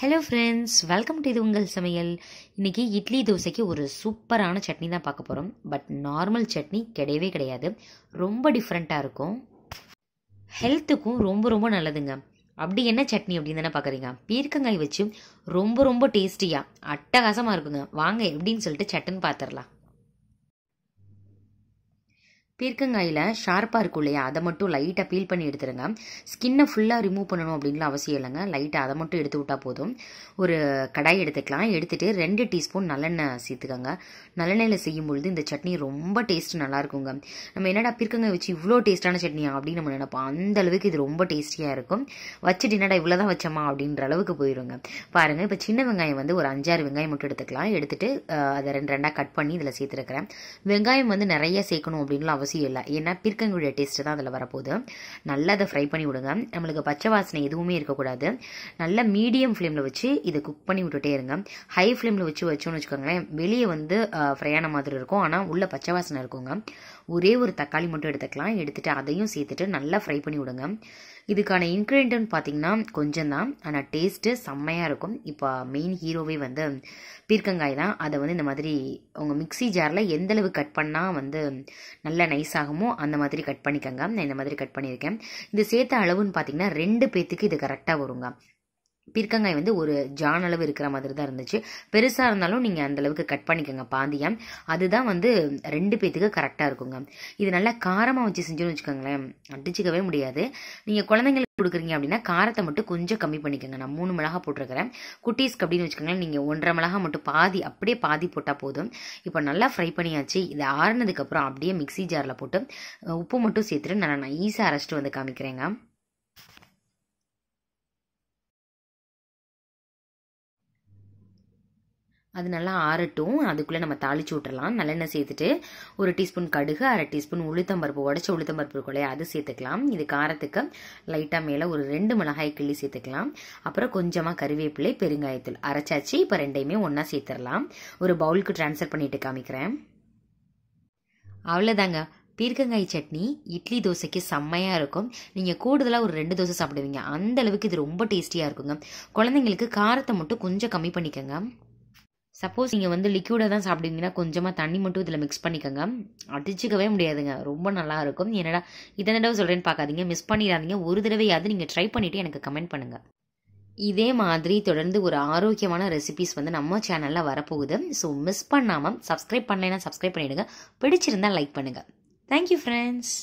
hello friends welcome to இது உங்கள் சமையல் இன்றைக்கி இட்லி தோசைக்கு ஒரு சூப்பரான சட்னி தான் பார்க்க போகிறோம் பட் நார்மல் சட்னி கிடையவே கிடையாது ரொம்ப டிஃப்ரெண்ட்டாக இருக்கும் ஹெல்த்துக்கும் ரொம்ப ரொம்ப நல்லதுங்க அப்படி என்ன சட்னி அப்படின்னு தானே பார்க்குறீங்க பீர்க்கங்காய் வச்சு ரொம்ப ரொம்ப டேஸ்டியாக அட்டகாசமாக இருக்குங்க வாங்க எப்படின்னு சொல்லிட்டு சட்டுன்னு பார்த்துடலாம் பீர்க்கங்காயில் ஷார்ப்பாக இருக்கும் இல்லையா அதை மட்டும் லைட்டாக பீல் பண்ணி எடுத்துருங்க ஸ்கின்னை ஃபுல்லாக ரிமூவ் பண்ணணும் அப்படின்லாம் அவசியம் இல்லைங்க லைட்டாக அதை மட்டும் எடுத்து விட்டால் போதும் ஒரு கடாய் எடுத்துக்கலாம் எடுத்துகிட்டு ரெண்டு டீஸ்பூன் நல்லெண்ணெய் சேர்த்துக்கோங்க நல்லெண்ணெயில் செய்யும்பொழுது இந்த சட்னி ரொம்ப டேஸ்ட் நல்லாயிருக்குங்க நம்ம என்னடா பீர்க்கங்காய் வச்சு இவ்வளோ டேஸ்ட்டான சட்னியா அப்படின்னு நம்ம நினைப்போம் அந்த அளவுக்கு இது ரொம்ப டேஸ்டியாக இருக்கும் வச்சுட்டு என்னடா இவ்வளோ தான் வச்சோமா அப்படின்ற அளவுக்கு போயிடுங்க பாருங்கள் இப்போ சின்ன வெங்காயம் வந்து ஒரு அஞ்சாறு வெங்காயம் மட்டும் எடுத்துக்கலாம் எடுத்துகிட்டு அதை ரெண்டு ரெண்டாக கட் பண்ணி இதில் சேர்த்துருக்கிறேன் வெங்காயம் வந்து நிறைய சேர்க்கணும் அப்படின்லாம் அவசியம் இல்லை ஏன்னா பிற்கங்குழிய டேஸ்ட்டு தான் அதில் வரப்போகுது நல்லா அதை ஃப்ரை பண்ணி விடுங்க நம்மளுக்கு பச்சை வாசனை எதுவுமே இருக்கக்கூடாது நல்லா மீடியம் ஃப்ளேமில் வச்சு இதை குக் பண்ணி விட்டுட்டே இருங்க ஹை ஃப்ளேமில் வச்சு வச்சோன்னு வச்சுக்கோங்களேன் வெளியே வந்து ஃப்ரையான மாதிரி இருக்கும் ஆனால் உள்ளே பச்சை வாசனை இருக்குங்க ஒரே ஒரு தக்காளி மட்டும் எடுத்துக்கலாம் எடுத்துகிட்டு அதையும் சேர்த்துட்டு நல்லா ஃப்ரை பண்ணி விடுங்க இதுக்கான இன்க்ரீடியன்ட் பார்த்தீங்கன்னா கொஞ்சம் தான் ஆனால் டேஸ்ட்டு செம்மையாக இருக்கும் இப்போ மெயின் ஹீரோவே வந்து பீர்க்கங்காய் தான் அதை வந்து இந்த மாதிரி உங்கள் மிக்சி ஜாரில் எந்தளவு கட் பண்ணால் வந்து நல்லா நைஸ் ஆகுமோ அந்த மாதிரி கட் பண்ணிக்கோங்க நான் இந்த மாதிரி கட் பண்ணியிருக்கேன் இது சேர்த்த அளவுன்னு பார்த்தீங்கன்னா ரெண்டு பேத்துக்கு இது கரெக்டாக வருங்க பீர்க்கங்காய் வந்து ஒரு ஜான் அளவு இருக்கிற மாதிரி தான் இருந்துச்சு பெருசாக இருந்தாலும் நீங்கள் அந்த அளவுக்கு கட் பண்ணிக்கோங்க பாந்தியம் அதுதான் வந்து ரெண்டு பேத்துக்கு கரெக்டாக இருக்குங்க இது நல்லா காரமாக வச்சு செஞ்சோன்னு வச்சுக்கோங்களேன் அடிச்சிக்கவே முடியாது நீங்கள் குழந்தைங்களுக்கு கொடுக்குறீங்க அப்படின்னா காரத்தை மட்டும் கொஞ்சம் கம்மி பண்ணிக்கோங்க நான் மூணு மிளகா போட்டிருக்கிறேன் குட்டீஸ்க்கு அப்படின்னு வச்சுக்கோங்களேன் நீங்கள் ஒன்றரை மிளகா மட்டும் பாதி அப்படியே பாதி போட்டால் போதும் இப்போ நல்லா ஃப்ரை பண்ணியாச்சு இதை ஆறுனதுக்கப்புறம் அப்படியே மிக்சி ஜாரில் போட்டு உப்பு மட்டும் சேர்த்துட்டு நான் ஈஸியாக அரைச்சிட்டு வந்து காமிக்கிறேங்க அது நல்லா ஆறட்டும் அதுக்குள்ளே நம்ம தாளிச்சு விட்டுறலாம் நல்லெண்ணெய் சேர்த்துட்டு ஒரு டீஸ்பூன் கடுகு அரை டீஸ்பூன் உளுத்தம்பருப்பு உடச்ச உளுத்தம்பருப்பு இருக்கும் இல்லையா அது சேர்த்துக்கலாம் இது காரத்துக்கு லைட்டாக மேலே ஒரு ரெண்டு மிளகாய் கிள்ளி சேர்த்துக்கலாம் அப்புறம் கொஞ்சமாக கருவேப்பிலை பெருங்காயத்தூள் அரைச்சாச்சு இப்போ ரெண்டையுமே ஒன்றா சேர்த்துடலாம் ஒரு பவுலுக்கு ட்ரான்ஸ்ஃபர் பண்ணிட்டு காமிக்கிறேன் அவ்வளோதாங்க பீர்க்கங்காய் சட்னி இட்லி தோசைக்கு செம்மையாக இருக்கும் நீங்கள் கூடுதலாக ஒரு ரெண்டு தோசை சாப்பிடுவீங்க அந்த அளவுக்கு இது ரொம்ப டேஸ்டியாக இருக்குங்க குழந்தைங்களுக்கு காரத்தை மட்டும் கொஞ்சம் கம்மி பண்ணிக்கோங்க சப்போஸ் நீங்கள் வந்து லிக்யூடாக தான் சாப்பிடுவீங்கன்னா கொஞ்சமாக தண்ணி மட்டும் இதில் மிக்ஸ் பண்ணிக்கோங்க அடிச்சிக்கவே முடியாதுங்க ரொம்ப நல்லாயிருக்கும் என்னடா இதை தடவை சொல்கிறேன்னு பார்க்காதீங்க மிஸ் பண்ணிடாதீங்க ஒரு தடவையாவது நீங்கள் ட்ரை பண்ணிவிட்டு எனக்கு கமெண்ட் பண்ணுங்கள் இதே மாதிரி தொடர்ந்து ஒரு ஆரோக்கியமான ரெசிபிஸ் வந்து நம்ம சேனலில் வரப்போகுது ஸோ மிஸ் பண்ணாமல் சப்ஸ்கிரைப் பண்ணலைன்னா சப்ஸ்கிரைப் பண்ணிவிடுங்க பிடிச்சிருந்தால் லைக் பண்ணுங்கள் தேங்க்யூ ஃப்ரெண்ட்ஸ்